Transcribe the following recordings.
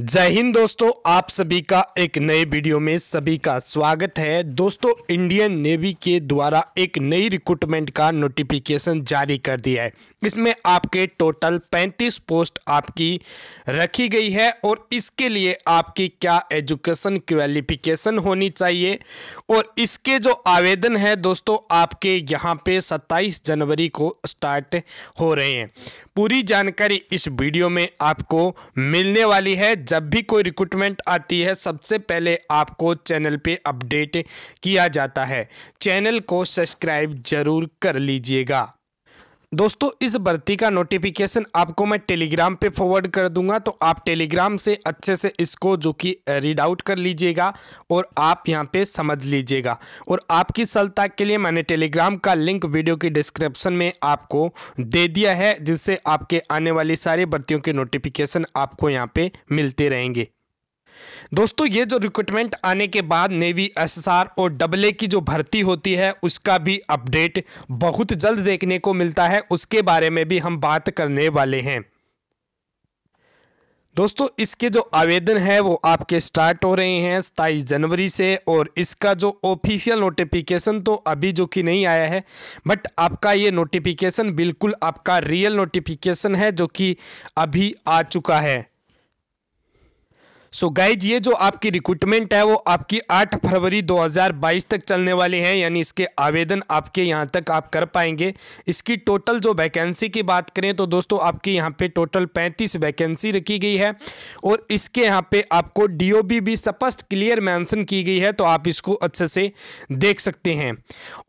जय हिंद दोस्तों आप सभी का एक नए वीडियो में सभी का स्वागत है दोस्तों इंडियन नेवी के द्वारा एक नई रिक्रूटमेंट का नोटिफिकेशन जारी कर दिया है इसमें आपके टोटल 35 पोस्ट आपकी रखी गई है और इसके लिए आपकी क्या एजुकेशन क्वालिफिकेशन होनी चाहिए और इसके जो आवेदन है दोस्तों आपके यहाँ पे 27 जनवरी को स्टार्ट हो रहे हैं पूरी जानकारी इस वीडियो में आपको मिलने वाली है जब भी कोई रिक्रूटमेंट आती है सबसे पहले आपको चैनल पे अपडेट किया जाता है चैनल को सब्सक्राइब जरूर कर लीजिएगा दोस्तों इस भर्ती का नोटिफिकेशन आपको मैं टेलीग्राम पे फॉरवर्ड कर दूंगा तो आप टेलीग्राम से अच्छे से इसको जो कि रीड आउट कर लीजिएगा और आप यहाँ पे समझ लीजिएगा और आपकी सलता के लिए मैंने टेलीग्राम का लिंक वीडियो की डिस्क्रिप्शन में आपको दे दिया है जिससे आपके आने वाली सारी भर्तियों के नोटिफिकेशन आपको यहाँ पर मिलते रहेंगे दोस्तों ये जो रिक्रूटमेंट आने के बाद नेवी एसएसआर और डबल ए की जो भर्ती होती है उसका भी अपडेट बहुत जल्द देखने को मिलता है उसके बारे में भी हम बात करने वाले हैं दोस्तों इसके जो आवेदन है वो आपके स्टार्ट हो रहे हैं सताईस जनवरी से और इसका जो ऑफिशियल नोटिफिकेशन तो अभी जो कि नहीं आया है बट आपका ये नोटिफिकेशन बिल्कुल आपका रियल नोटिफिकेशन है जो कि अभी आ चुका है सो so गाइज ये जो आपकी रिक्रूटमेंट है वो आपकी 8 फरवरी 2022 तक चलने वाली है यानी इसके आवेदन आपके यहाँ तक आप कर पाएंगे इसकी टोटल जो वैकेंसी की बात करें तो दोस्तों आपके यहाँ पे टोटल 35 वैकेंसी रखी गई है और इसके यहाँ पे आपको डीओबी भी स्पष्ट क्लियर मैंसन की गई है तो आप इसको अच्छे से देख सकते हैं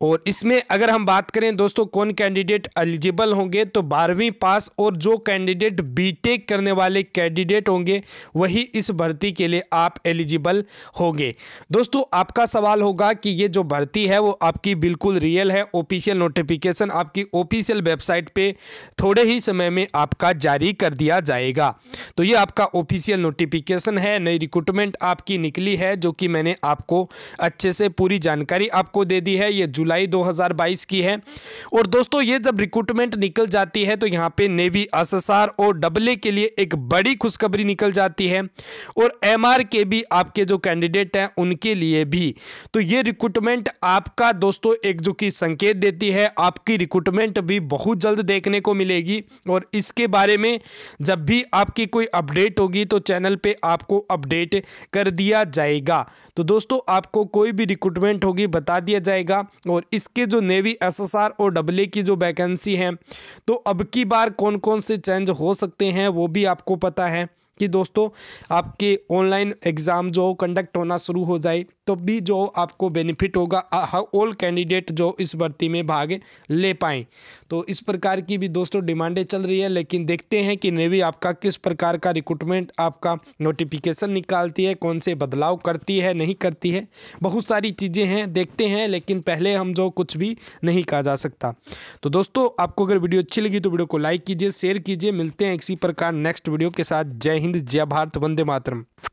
और इसमें अगर हम बात करें दोस्तों कौन कैंडिडेट एलिजिबल होंगे तो बारहवीं पास और जो कैंडिडेट बी करने वाले कैंडिडेट होंगे वही इस भर भर्ती के लिए आप एलिजिबल होंगे दोस्तों आपका सवाल होगा कि ये जो भर्ती है वो आपकी बिल्कुल रियल है ऑफिशियल नोटिफिकेशन आपकी ऑफिशियल वेबसाइट पे थोड़े ही समय में आपका जारी कर दिया जाएगा तो ये आपका ऑफिशियल नोटिफिकेशन है नई रिक्रूटमेंट आपकी निकली है जो कि मैंने आपको अच्छे से पूरी जानकारी आपको दे दी है ये जुलाई दो की है और दोस्तों ये जब रिक्रूटमेंट निकल जाती है तो यहाँ पे नेवी एस और डबले के लिए एक बड़ी खुशखबरी निकल जाती है और और आर के भी आपके जो कैंडिडेट हैं उनके लिए भी तो ये रिक्रूटमेंट आपका दोस्तों एक जो कि संकेत देती है आपकी रिक्रूटमेंट भी बहुत जल्द देखने को मिलेगी और इसके बारे में जब भी आपकी कोई अपडेट होगी तो चैनल पे आपको अपडेट कर दिया जाएगा तो दोस्तों आपको कोई भी रिक्रूटमेंट होगी बता दिया जाएगा और इसके जो नेवी आर और डबले की जो वैकेंसी हैं तो अब की बार कौन कौन से चेंज हो सकते हैं वो भी आपको पता है कि दोस्तों आपके ऑनलाइन एग्ज़ाम जो कंडक्ट होना शुरू हो जाए तो भी जो आपको बेनिफिट होगा ऑल कैंडिडेट जो इस भर्ती में भाग ले पाएँ तो इस प्रकार की भी दोस्तों डिमांडें चल रही है लेकिन देखते हैं कि नेवी आपका किस प्रकार का रिक्रूटमेंट आपका नोटिफिकेशन निकालती है कौन से बदलाव करती है नहीं करती है बहुत सारी चीज़ें हैं देखते हैं लेकिन पहले हम जो कुछ भी नहीं कहा जा सकता तो दोस्तों आपको अगर वीडियो अच्छी लगी तो वीडियो को लाइक कीजिए शेयर कीजिए मिलते हैं इसी प्रकार नेक्स्ट वीडियो के साथ जय हिंद जय भारत वंदे मातरम